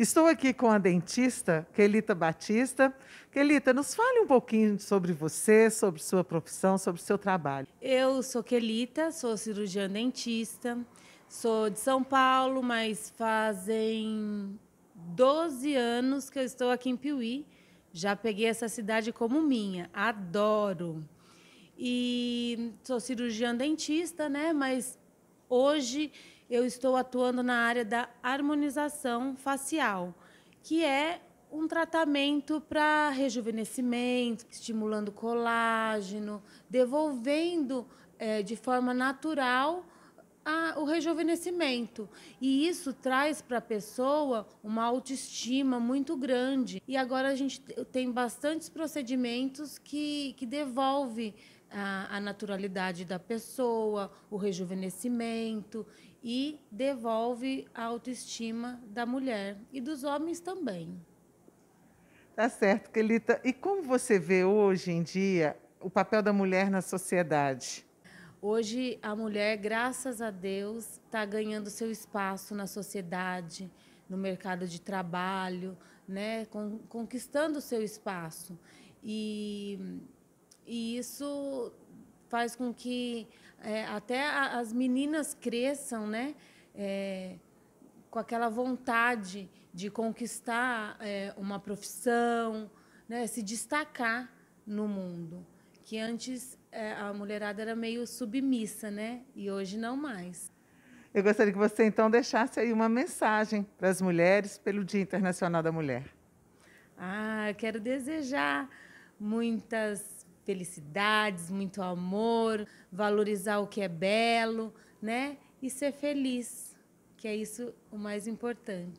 Estou aqui com a dentista, Kelita Batista. Kelita, nos fale um pouquinho sobre você, sobre sua profissão, sobre seu trabalho. Eu sou Kelita, sou cirurgiã dentista, sou de São Paulo, mas fazem 12 anos que eu estou aqui em Piuí. Já peguei essa cidade como minha, adoro. E sou cirurgiã dentista, né? Mas hoje eu estou atuando na área da harmonização facial, que é um tratamento para rejuvenescimento, estimulando colágeno, devolvendo é, de forma natural a, o rejuvenescimento. E isso traz para a pessoa uma autoestima muito grande. E agora a gente tem bastantes procedimentos que, que devolve a, a naturalidade da pessoa, o rejuvenescimento e devolve a autoestima da mulher e dos homens também. Tá certo, Kelita. E como você vê hoje em dia o papel da mulher na sociedade? Hoje a mulher, graças a Deus, está ganhando seu espaço na sociedade, no mercado de trabalho, né? Con conquistando seu espaço. E, e isso faz com que é, até a, as meninas cresçam, né? É, com aquela vontade de conquistar é, uma profissão, né? se destacar no mundo que antes é, a mulherada era meio submissa, né? E hoje não mais. Eu gostaria que você então deixasse aí uma mensagem para as mulheres pelo Dia Internacional da Mulher. Ah, eu quero desejar muitas felicidades, muito amor, valorizar o que é belo, né? E ser feliz, que é isso o mais importante.